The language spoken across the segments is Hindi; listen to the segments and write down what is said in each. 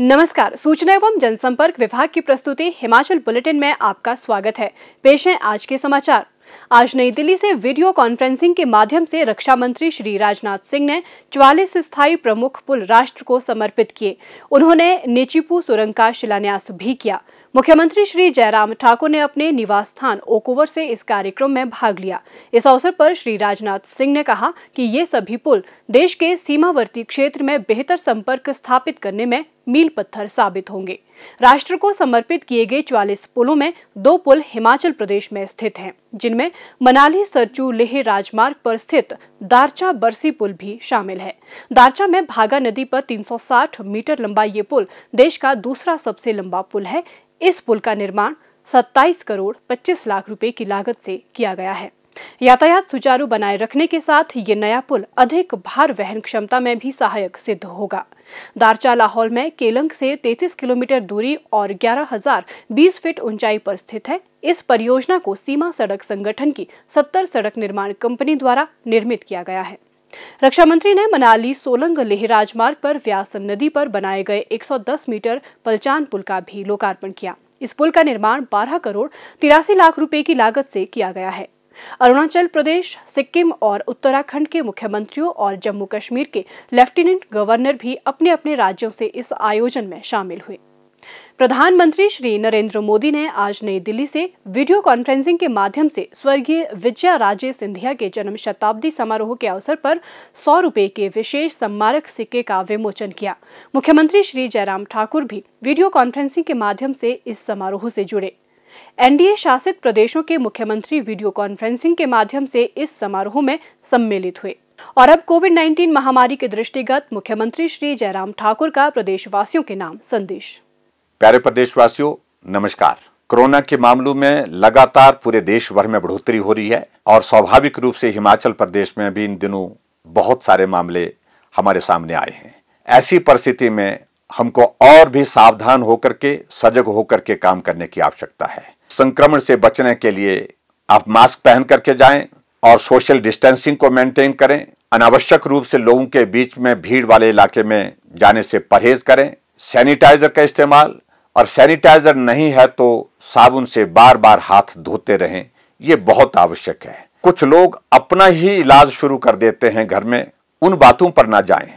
नमस्कार सूचना एवं जनसंपर्क विभाग की प्रस्तुति हिमाचल बुलेटिन में आपका स्वागत है पेश है आज के समाचार आज नई दिल्ली से वीडियो कॉन्फ्रेंसिंग के माध्यम से रक्षा मंत्री श्री राजनाथ सिंह ने चवालीस स्थायी प्रमुख पुल राष्ट्र को समर्पित किए उन्होंने नेचीपू सुरंग का शिलान्यास भी किया मुख्यमंत्री श्री जयराम ठाकुर ने अपने निवास स्थान ओकोवर से इस कार्यक्रम में भाग लिया इस अवसर पर श्री राजनाथ सिंह ने कहा कि ये सभी पुल देश के सीमावर्ती क्षेत्र में बेहतर संपर्क स्थापित करने में मील पत्थर साबित होंगे राष्ट्र को समर्पित किए गए 40 पुलों में दो पुल हिमाचल प्रदेश में स्थित हैं, जिनमें मनाली सरचू लेह राजमार्ग पर स्थित दारचा बरसी पुल भी शामिल है दारचा में भागा नदी पर 360 मीटर लंबा ये पुल देश का दूसरा सबसे लंबा पुल है इस पुल का निर्माण 27 करोड़ 25 लाख रुपए की लागत से किया गया है यातायात सुचारू बनाए रखने के साथ ये नया पुल अधिक भार वहन क्षमता में भी सहायक सिद्ध होगा दारचा लाहौल में केलंग से 33 किलोमीटर दूरी और 11,020 फीट ऊंचाई पर स्थित है इस परियोजना को सीमा सड़क संगठन की 70 सड़क निर्माण कंपनी द्वारा निर्मित किया गया है रक्षा मंत्री ने मनाली सोलंग लेह राजमार्ग पर व्यास नदी पर बनाए गए 110 मीटर पलचान पुल का भी लोकार्पण किया इस पुल का निर्माण 12 करोड़ तिरासी लाख रुपए की लागत से किया गया है अरुणाचल प्रदेश सिक्किम और उत्तराखंड के मुख्यमंत्रियों और जम्मू कश्मीर के लेफ्टिनेंट गवर्नर भी अपने अपने राज्यों से इस आयोजन में शामिल हुए प्रधानमंत्री श्री नरेंद्र मोदी ने आज नई दिल्ली से वीडियो कॉन्फ्रेंसिंग के माध्यम से स्वर्गीय विजया राजे सिंधिया के जन्म शताब्दी समारोह के अवसर पर सौ रूपए के विशेष सम्मारक सिक्के का विमोचन किया मुख्यमंत्री श्री जयराम ठाकुर भी वीडियो कॉन्फ्रेंसिंग के माध्यम से इस समारोह से जुड़े एनडीए शासित प्रदेशों के मुख्यमंत्री वीडियो कॉन्फ्रेंसिंग के माध्यम से इस समारोह में सम्मिलित हुए और अब कोविड 19 महामारी के दृष्टिगत मुख्यमंत्री श्री जयराम ठाकुर का प्रदेशवासियों के नाम संदेश प्यारे प्रदेशवासियों नमस्कार कोरोना के मामलों में लगातार पूरे देश भर में बढ़ोतरी हो रही है और स्वाभाविक रूप से हिमाचल प्रदेश में भी इन दिनों बहुत सारे मामले हमारे सामने आए हैं ऐसी परिस्थिति में हमको और भी सावधान होकर के सजग होकर के काम करने की आवश्यकता है संक्रमण से बचने के लिए आप मास्क पहन करके जाएं और सोशल डिस्टेंसिंग को मेंटेन करें अनावश्यक रूप से लोगों के बीच में भीड़ वाले इलाके में जाने से परहेज करें सैनिटाइजर का इस्तेमाल और सैनिटाइजर नहीं है तो साबुन से बार बार हाथ धोते रहें ये बहुत आवश्यक है कुछ लोग अपना ही इलाज शुरू कर देते हैं घर में उन बातों पर ना जाएं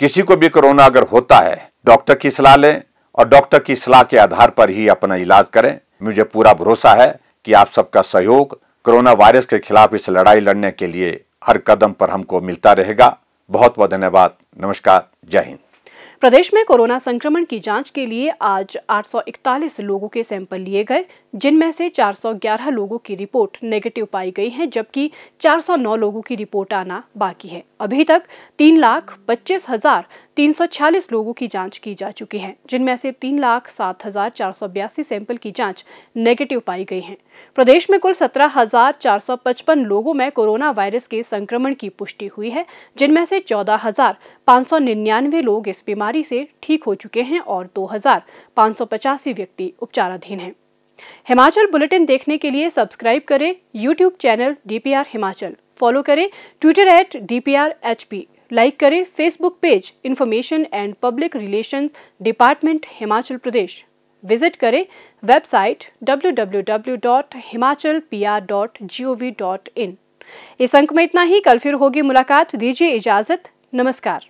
किसी को भी कोरोना अगर होता है डॉक्टर की सलाह लें और डॉक्टर की सलाह के आधार पर ही अपना इलाज करें मुझे पूरा भरोसा है कि आप सबका सहयोग कोरोना वायरस के खिलाफ इस लड़ाई लड़ने के लिए हर कदम पर हमको मिलता रहेगा बहुत बहुत धन्यवाद नमस्कार जय हिंद प्रदेश में कोरोना संक्रमण की जांच के लिए आज 841 लोगों के सैंपल लिए गए जिनमें से 411 लोगों की रिपोर्ट नेगेटिव पाई गई है जबकि 409 लोगों की रिपोर्ट आना बाकी है अभी तक तीन लाख पच्चीस हजार 346 लोगों की जांच की जा चुकी है जिनमें से तीन लाख सात हजार चार सौ बयासी सैंपल की जांच नेगेटिव पाई गई है प्रदेश में कुल सत्रह हजार चार सौ पचपन लोगों में कोरोना वायरस के संक्रमण की पुष्टि हुई है जिनमें से चौदह हजार पाँच सौ निन्यानवे लोग इस बीमारी से ठीक हो चुके हैं और दो हजार पाँच सौ पचासी व्यक्ति उपचाराधीन हैं हिमाचल बुलेटिन देखने के लिए सब्सक्राइब करें YouTube channel DPR Himachal follow करें Twitter at D P like करें Facebook page information and public relation department Himachal Pradesh visit करें वेबसाइट www.himachalpr.gov.in इस अंक में इतना ही कल फिर होगी मुलाकात दीजिए इजाजत नमस्कार